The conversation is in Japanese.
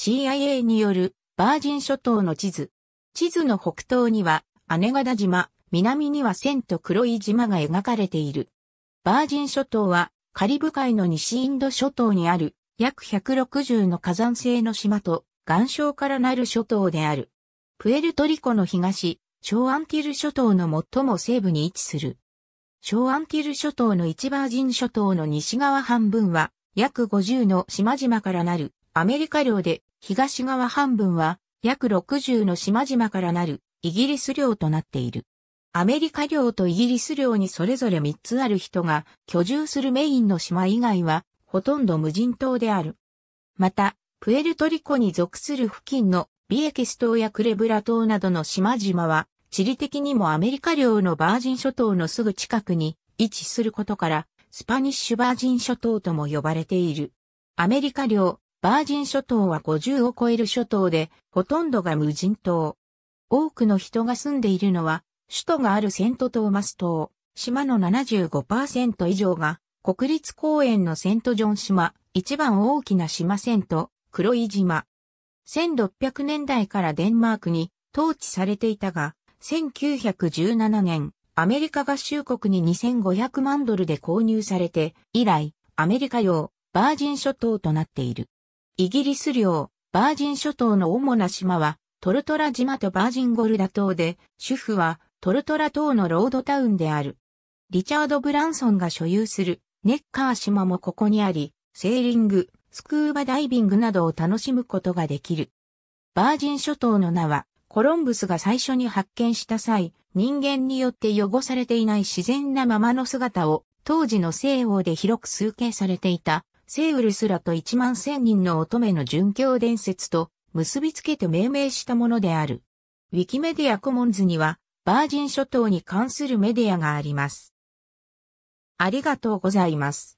CIA によるバージン諸島の地図。地図の北東には姉ヶ田島、南には千と黒い島が描かれている。バージン諸島はカリブ海の西インド諸島にある約160の火山性の島と岩礁からなる諸島である。プエルトリコの東、小アンティル諸島の最も西部に位置する。小アンティル諸島の一バージン諸島の西側半分は約50の島々からなるアメリカ領で東側半分は約60の島々からなるイギリス領となっている。アメリカ領とイギリス領にそれぞれ3つある人が居住するメインの島以外はほとんど無人島である。また、プエルトリコに属する付近のビエケス島やクレブラ島などの島々は地理的にもアメリカ領のバージン諸島のすぐ近くに位置することからスパニッシュバージン諸島とも呼ばれている。アメリカ領バージン諸島は50を超える諸島で、ほとんどが無人島。多くの人が住んでいるのは、首都があるセントトーマス島、島の75%以上が、国立公園のセントジョン島、一番大きな島セント、黒井島。1600年代からデンマークに統治されていたが、1917年、アメリカ合衆国に2500万ドルで購入されて、以来、アメリカ用、バージン諸島となっている。イギリス領、バージン諸島の主な島は、トルトラ島とバージンゴルダ島で、主婦はトルトラ島のロードタウンである。リチャード・ブランソンが所有するネッカー島もここにあり、セーリング、スクーバダイビングなどを楽しむことができる。バージン諸島の名は、コロンブスが最初に発見した際、人間によって汚されていない自然なままの姿を、当時の西欧で広く崇敬されていたセウルスらと1万千人の乙女の殉教伝説と結びつけて命名したものである。ウィキメディアコモンズには、バージン諸島に関するメディアがあります。ありがとうございます。